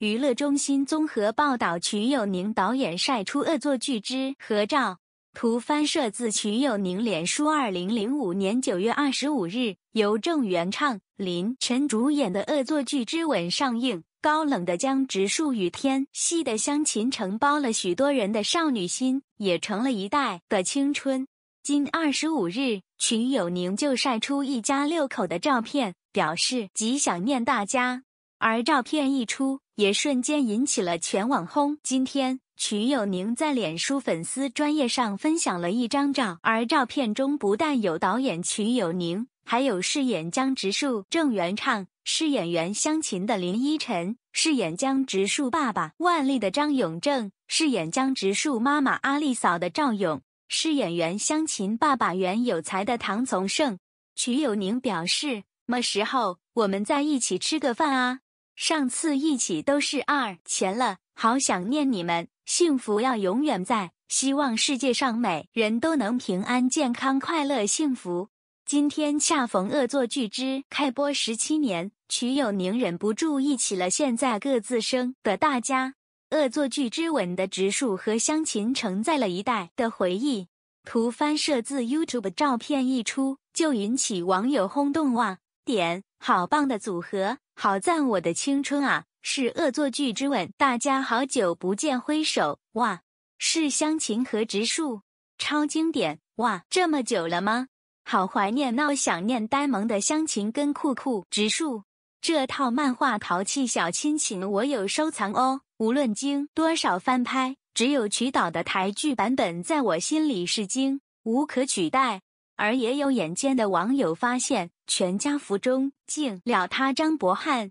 娱乐中心综合报道：曲友宁导演晒出《恶作剧之合照》，图翻摄自曲友宁脸书。二零零五年九月二十五日，由郑元畅、林晨主演的《恶作剧之吻》上映，高冷的江直树与天系的湘琴承包了许多人的少女心，也成了一代的青春。今二十五日，曲友宁就晒出一家六口的照片，表示极想念大家。而照片一出，也瞬间引起了全网轰。今天，曲友宁在脸书粉丝专业上分享了一张照，而照片中不但有导演曲友宁，还有饰演江直树、郑元畅、饰演袁湘琴的林依晨，饰演江直树爸爸万丽的张永正，饰演江直树妈妈阿丽嫂的赵勇，饰演袁湘琴爸爸袁有才的唐从胜。曲友宁表示：么时候我们在一起吃个饭啊？上次一起都是二钱了，好想念你们！幸福要永远在，希望世界上每人都能平安、健康、快乐、幸福。今天恰逢《恶作剧之》开播十七年，曲友宁忍不住忆起了现在各自生的大家，《恶作剧之吻》的植树和香芹承载了一代的回忆。图翻摄自 YouTube 照片一出就引起网友轰动哇点。好棒的组合，好赞我的青春啊！是恶作剧之吻，大家好久不见，挥手哇！是香芹和植树，超经典哇！这么久了吗？好怀念，那想念呆萌的香芹跟酷酷植树。这套漫画《淘气小亲情》我有收藏哦。无论经多少翻拍，只有曲岛的台剧版本在我心里是经，无可取代。而也有眼尖的网友发现。全家福中，竟了他张博翰。